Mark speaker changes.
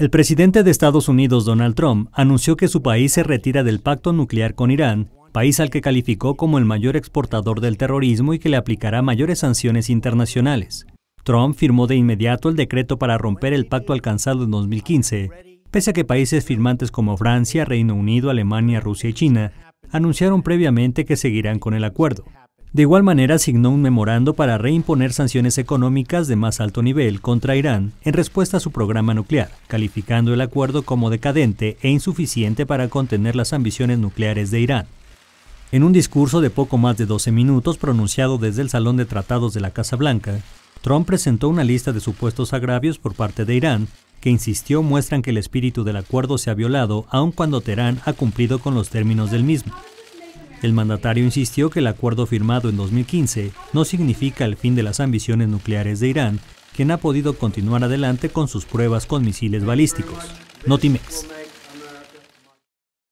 Speaker 1: El presidente de Estados Unidos, Donald Trump, anunció que su país se retira del pacto nuclear con Irán, país al que calificó como el mayor exportador del terrorismo y que le aplicará mayores sanciones internacionales. Trump firmó de inmediato el decreto para romper el pacto alcanzado en 2015, pese a que países firmantes como Francia, Reino Unido, Alemania, Rusia y China anunciaron previamente que seguirán con el acuerdo. De igual manera, asignó un memorando para reimponer sanciones económicas de más alto nivel contra Irán en respuesta a su programa nuclear, calificando el acuerdo como decadente e insuficiente para contener las ambiciones nucleares de Irán. En un discurso de poco más de 12 minutos pronunciado desde el Salón de Tratados de la Casa Blanca, Trump presentó una lista de supuestos agravios por parte de Irán que insistió muestran que el espíritu del acuerdo se ha violado aun cuando Teherán ha cumplido con los términos del mismo. El mandatario insistió que el acuerdo firmado en 2015 no significa el fin de las ambiciones nucleares de Irán, quien ha podido continuar adelante con sus pruebas con misiles balísticos. Notimex.